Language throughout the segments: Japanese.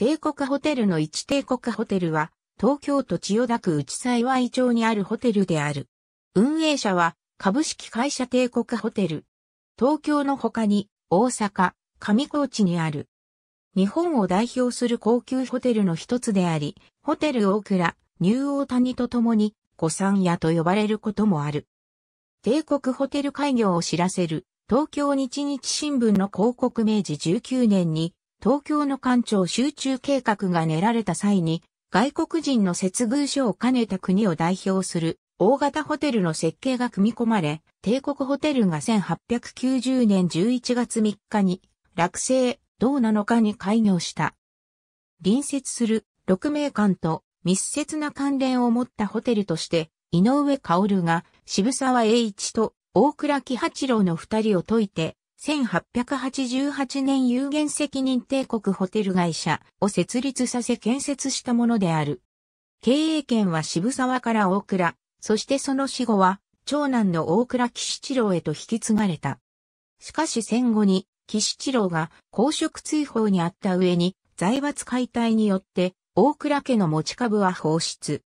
帝国ホテルの一帝国ホテルは、東京都千代田区内幸町にあるホテルである。運営者は、株式会社帝国ホテル。東京の他に、大阪、上高地にある。日本を代表する高級ホテルの一つであり、ホテル大倉、ニューオータニと共に、古三屋と呼ばれることもある。帝国ホテル開業を知らせる、東京日日新聞の広告明治19年に、東京の官庁集中計画が練られた際に、外国人の接遇所を兼ねた国を代表する大型ホテルの設計が組み込まれ、帝国ホテルが1890年11月3日に落成、同7日に開業した。隣接する6名館と密接な関連を持ったホテルとして、井上薫が渋沢栄一と大倉喜八郎の二人を説いて1888年有限責任帝国ホテル会社を設立させ建設したものである。経営権は渋沢から大倉、そしてその死後は長男の大倉騎七郎へと引き継がれた。しかし戦後に騎七郎が公職追放にあった上に財閥解体によって大倉家の持ち株は放出。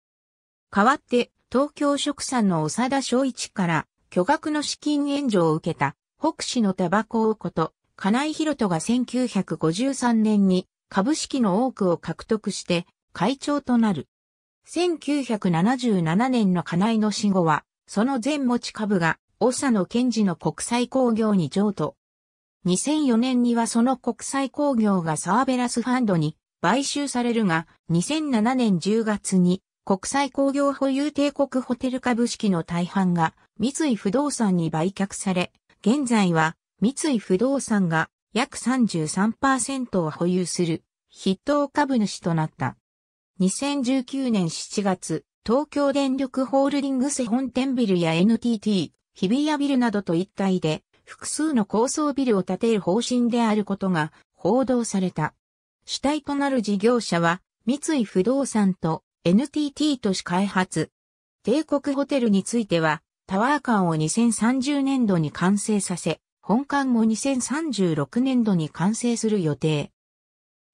代わって東京職産の長田昭一から巨額の資金援助を受けた国市のタバコ王こと、金井博人が1953年に株式の多くを獲得して会長となる。1977年の金井の死後は、その全持ち株が、長野賢治の国際工業に譲渡。2004年にはその国際工業がサーベラスファンドに買収されるが、2007年10月に国際工業保有帝国ホテル株式の大半が三井不動産に売却され、現在は三井不動産が約33%を保有する筆頭株主となった。2019年7月、東京電力ホールディングス本店ビルや NTT、日比谷ビルなどと一体で複数の高層ビルを建てる方針であることが報道された。主体となる事業者は三井不動産と NTT 都市開発。帝国ホテルについてはタワー館を2030年度に完成させ、本館も2036年度に完成する予定。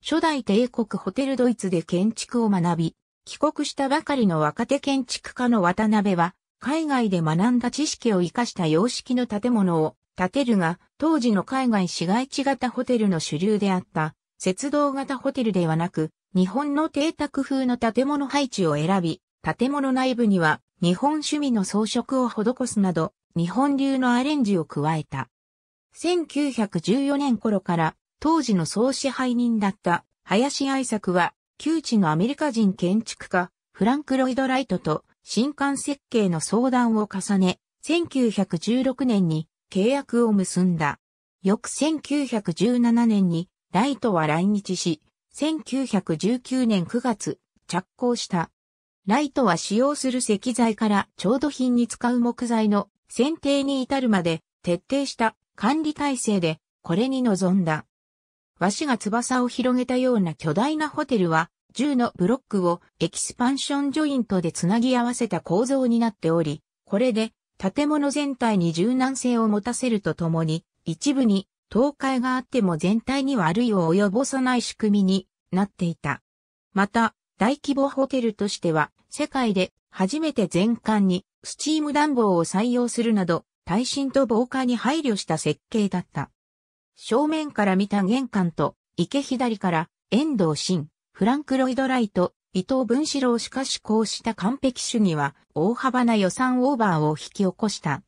初代帝国ホテルドイツで建築を学び、帰国したばかりの若手建築家の渡辺は、海外で学んだ知識を活かした様式の建物を建てるが、当時の海外市街地型ホテルの主流であった、雪道型ホテルではなく、日本の邸宅風の建物配置を選び、建物内部には日本趣味の装飾を施すなど、日本流のアレンジを加えた。1914年頃から当時の総支配人だった林愛作は、旧知のアメリカ人建築家、フランク・ロイド・ライトと新館設計の相談を重ね、1916年に契約を結んだ。翌1917年にライトは来日し、1919年9月着工したライトは使用する石材から調度品に使う木材の選定に至るまで徹底した管理体制でこれに臨んだ。和紙が翼を広げたような巨大なホテルは銃のブロックをエキスパンションジョイントでつなぎ合わせた構造になっており、これで建物全体に柔軟性を持たせるとともに、一部に倒壊があっても全体に悪いを及ぼさない仕組みになっていた。また、大規模ホテルとしては、世界で初めて全館にスチーム暖房を採用するなど、耐震と防火に配慮した設計だった。正面から見た玄関と、池左から遠藤真、フランク・ロイド・ライト、伊藤文四郎しかしこうした完璧主義は大幅な予算オーバーを引き起こした。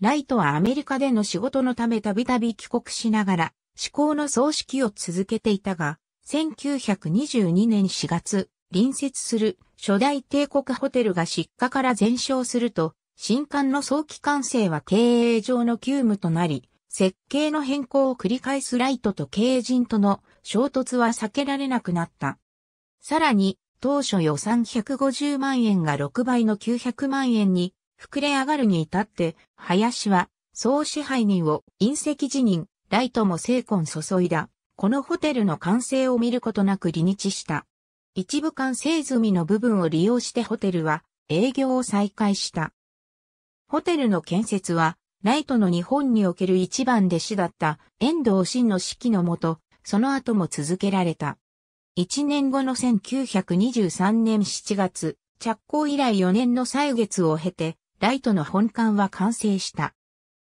ライトはアメリカでの仕事のためたびたび帰国しながら思考の葬式を続けていたが、1922年4月、隣接する初代帝国ホテルが失火から全焼すると、新館の早期完成は経営上の急務となり、設計の変更を繰り返すライトと経営陣との衝突は避けられなくなった。さらに、当初予算150万円が6倍の900万円に膨れ上がるに至って、林は総支配人を隕石辞任、ライトも精魂注いだ。このホテルの完成を見ることなく離日した。一部完成済みの部分を利用してホテルは営業を再開した。ホテルの建設は、ライトの日本における一番弟子だった遠藤真の指揮のもと、その後も続けられた。一年後の1923年7月、着工以来4年の歳月を経て、ライトの本館は完成した。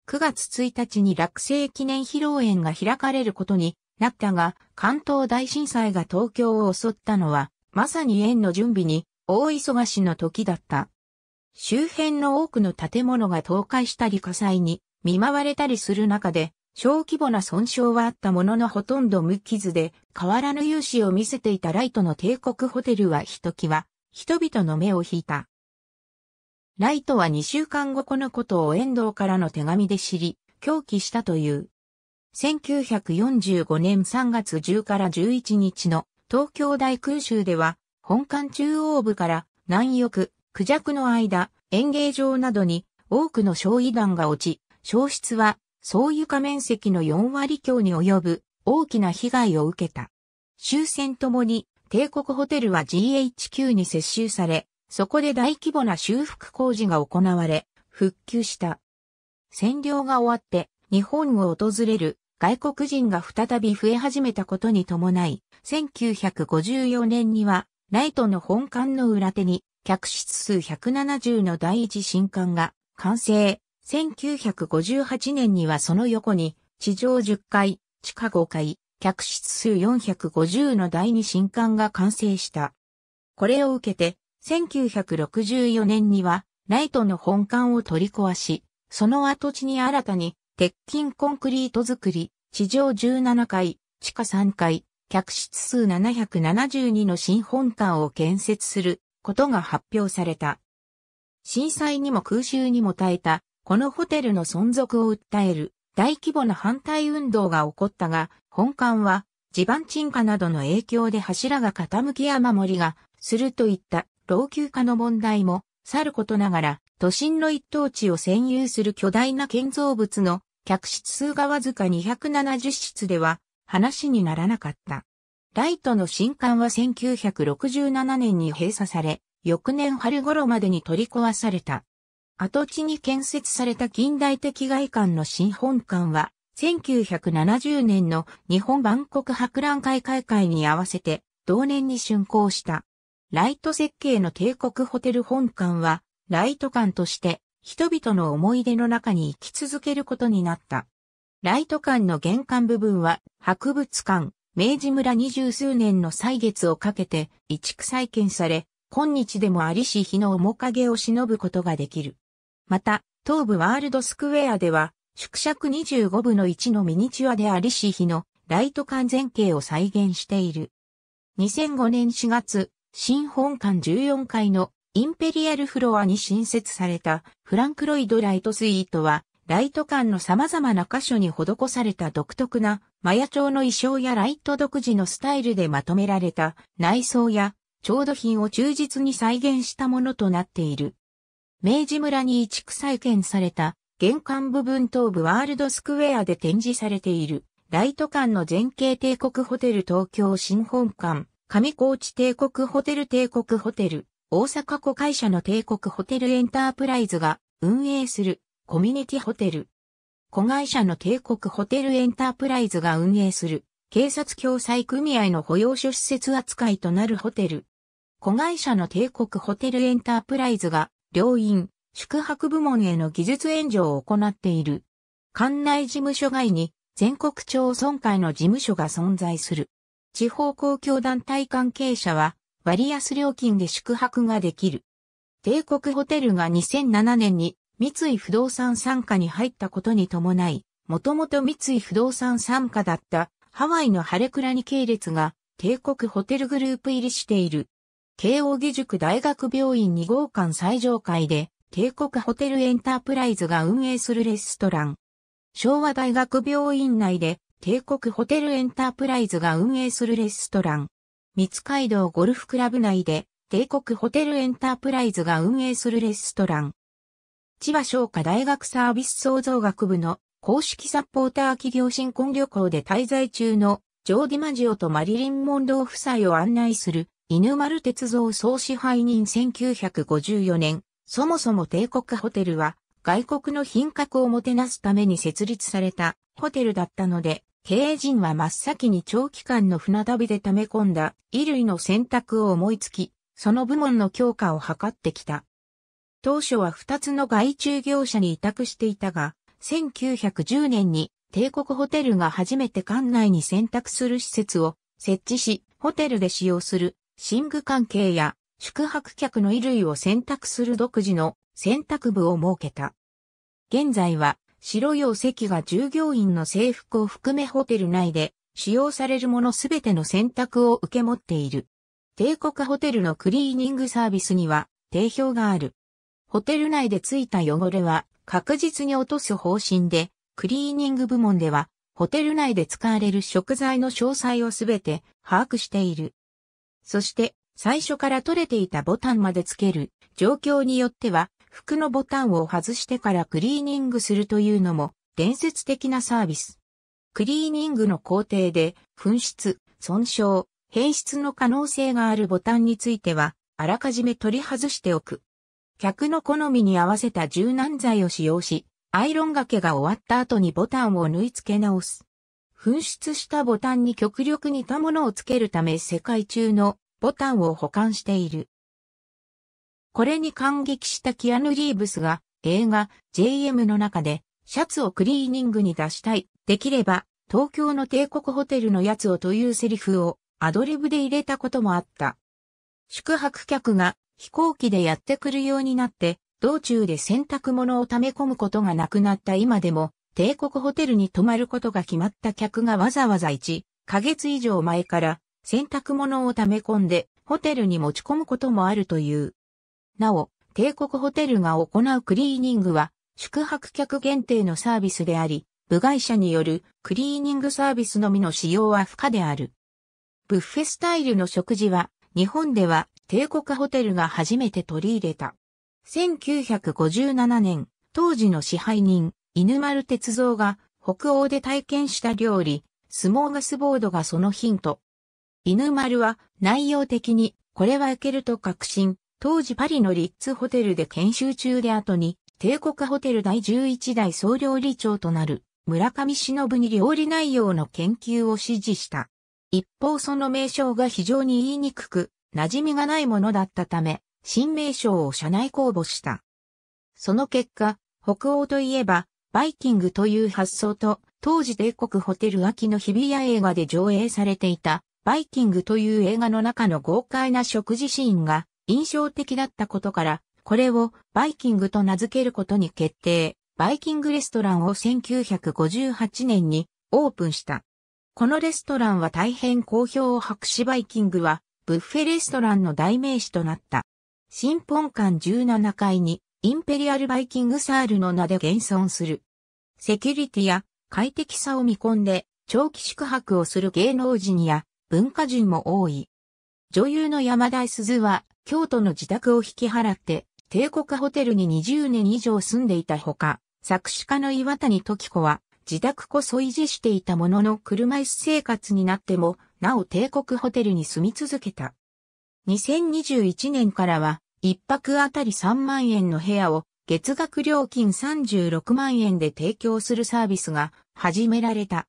9月1日に落成記念披露宴が開かれることになったが、関東大震災が東京を襲ったのは、まさに縁の準備に大忙しの時だった。周辺の多くの建物が倒壊したり火災に見舞われたりする中で、小規模な損傷はあったもののほとんど無傷で、変わらぬ勇姿を見せていたライトの帝国ホテルはひときわ、人々の目を引いた。ライトは2週間後このことを遠藤からの手紙で知り、狂気したという。1945年3月10から11日の東京大空襲では、本館中央部から南翼、ク弱の間、演芸場などに多くの焼夷弾が落ち、焼失は総床面積の4割強に及ぶ大きな被害を受けた。終戦ともに帝国ホテルは GHQ に接収され、そこで大規模な修復工事が行われ、復旧した。占領が終わって日本を訪れる外国人が再び増え始めたことに伴い、1954年には、ライトの本館の裏手に、客室数170の第一新館が完成。1958年にはその横に、地上10階、地下5階、客室数450の第二新館が完成した。これを受けて、1964年には、ライトの本館を取り壊し、その跡地に新たに鉄筋コンクリート作り、地上17階、地下3階、客室数772の新本館を建設することが発表された。震災にも空襲にも耐えた、このホテルの存続を訴える大規模な反対運動が起こったが、本館は地盤沈下などの影響で柱が傾き雨漏りがするといった老朽化の問題もさることながら、都心の一等地を占有する巨大な建造物の客室数がわずか270室では話にならなかった。ライトの新館は1967年に閉鎖され、翌年春頃までに取り壊された。跡地に建設された近代的外観の新本館は、1970年の日本万国博覧会開会に合わせて、同年に竣工した。ライト設計の帝国ホテル本館は、ライト館として人々の思い出の中に生き続けることになった。ライト館の玄関部分は、博物館、明治村二十数年の歳月をかけて、移築再建され、今日でもありし日の面影を忍ぶことができる。また、東部ワールドスクウェアでは、縮尺25部の1のミニチュアでありし日のライト館全景を再現している。2005年4月、新本館14階のインペリアルフロアに新設されたフランクロイドライトスイートは、ライト館の様々な箇所に施された独特なマヤ調の衣装やライト独自のスタイルでまとめられた内装や調度品を忠実に再現したものとなっている。明治村に移築再建された玄関部分東部ワールドスクエアで展示されているライト館の前景帝国ホテル東京新本館、上高地帝国ホテル帝国ホテル大阪子会社の帝国ホテルエンタープライズが運営するコミュニティホテル。子会社の帝国ホテルエンタープライズが運営する警察共済組合の保養所施設扱いとなるホテル。子会社の帝国ホテルエンタープライズが、病院、宿泊部門への技術援助を行っている。館内事務所外に、全国町村会の事務所が存在する。地方公共団体関係者は、割安料金で宿泊ができる。帝国ホテルが2007年に三井不動産参加に入ったことに伴い、もともと三井不動産参加だったハワイのハレクラニ系列が帝国ホテルグループ入りしている。慶応義塾大学病院2号館最上階で帝国ホテルエンタープライズが運営するレストラン。昭和大学病院内で帝国ホテルエンタープライズが運営するレストラン。三街道ゴルフクラブ内で、帝国ホテルエンタープライズが運営するレストラン。千葉商科大学サービス創造学部の公式サポーター企業新婚旅行で滞在中のジョー・ディマジオとマリリン・モンドー夫妻を案内する犬丸鉄道総支配人1954年、そもそも帝国ホテルは外国の品格をもてなすために設立されたホテルだったので、経営陣は真っ先に長期間の船旅で溜め込んだ衣類の選択を思いつき、その部門の強化を図ってきた。当初は2つの外注業者に委託していたが、1910年に帝国ホテルが初めて館内に選択する施設を設置し、ホテルで使用する寝具関係や宿泊客の衣類を選択する独自の選択部を設けた。現在は白用石が従業員の制服を含めホテル内で使用されるものすべての選択を受け持っている。帝国ホテルのクリーニングサービスには定評がある。ホテル内でついた汚れは確実に落とす方針で、クリーニング部門ではホテル内で使われる食材の詳細をすべて把握している。そして最初から取れていたボタンまでつける状況によっては服のボタンを外してからクリーニングするというのも伝説的なサービス。クリーニングの工程で紛失、損傷、変質の可能性があるボタンについては、あらかじめ取り外しておく。客の好みに合わせた柔軟剤を使用し、アイロンがけが終わった後にボタンを縫い付け直す。紛失したボタンに極力似たものをつけるため世界中のボタンを保管している。これに感激したキアヌ・リーブスが映画 JM の中でシャツをクリーニングに出したい。できれば東京の帝国ホテルのやつをというセリフをアドリブで入れたこともあった。宿泊客が飛行機でやってくるようになって道中で洗濯物を溜め込むことがなくなった今でも帝国ホテルに泊まることが決まった客がわざわざ1ヶ月以上前から洗濯物を溜め込んでホテルに持ち込むこともあるという。なお、帝国ホテルが行うクリーニングは、宿泊客限定のサービスであり、部外者によるクリーニングサービスのみの使用は不可である。ブッフェスタイルの食事は、日本では帝国ホテルが初めて取り入れた。1957年、当時の支配人、犬丸鉄三が北欧で体験した料理、スモーガスボードがそのヒント。犬丸は内容的にこれはいけると確信、当時パリのリッツホテルで研修中で後に、帝国ホテル第11代総料理長となる村上忍に料理内容の研究を指示した。一方その名称が非常に言いにくく、馴染みがないものだったため、新名称を社内公募した。その結果、北欧といえば、バイキングという発想と、当時帝国ホテル秋の日比谷映画で上映されていた、バイキングという映画の中の豪快な食事シーンが印象的だったことから、これをバイキングと名付けることに決定。バイキングレストランを1958年にオープンした。このレストランは大変好評を博しバイキングはブッフェレストランの代名詞となった。新本館17階にインペリアルバイキングサールの名で現存する。セキュリティや快適さを見込んで長期宿泊をする芸能人や文化人も多い。女優の山田鈴は京都の自宅を引き払って、帝国ホテルに20年以上住んでいたほか、作詞家の岩谷時子は、自宅こそ維持していたものの車椅子生活になっても、なお帝国ホテルに住み続けた。2021年からは、一泊あたり3万円の部屋を、月額料金36万円で提供するサービスが始められた。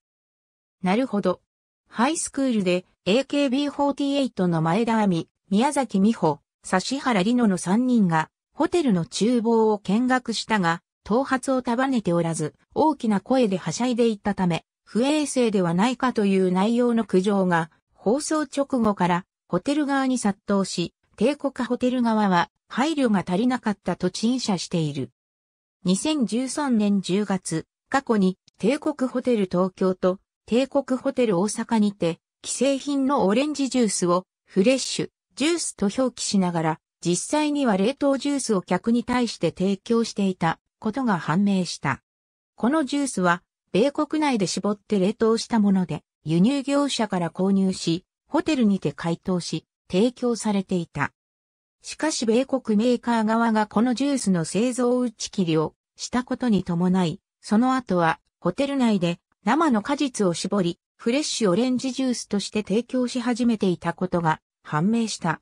なるほど。ハイスクールで AKB48 の前田亜美、宮崎美穂、指原里乃の3人が、ホテルの厨房を見学したが、頭髪を束ねておらず、大きな声ではしゃいでいったため、不衛生ではないかという内容の苦情が、放送直後からホテル側に殺到し、帝国ホテル側は配慮が足りなかったと陳謝している。2013年10月、過去に帝国ホテル東京と帝国ホテル大阪にて、既製品のオレンジジュースをフレッシュ、ジュースと表記しながら、実際には冷凍ジュースを客に対して提供していたことが判明した。このジュースは、米国内で絞って冷凍したもので、輸入業者から購入し、ホテルにて解凍し、提供されていた。しかし米国メーカー側がこのジュースの製造打ち切りをしたことに伴い、その後はホテル内で生の果実を絞り、フレッシュオレンジジュースとして提供し始めていたことが判明した。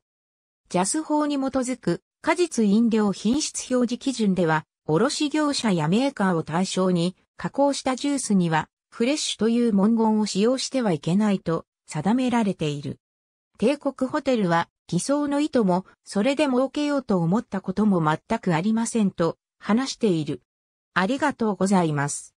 ジャス法に基づく果実飲料品質表示基準では、卸業者やメーカーを対象に加工したジュースにはフレッシュという文言を使用してはいけないと定められている。帝国ホテルは偽装の意図もそれで儲けようと思ったことも全くありませんと話している。ありがとうございます。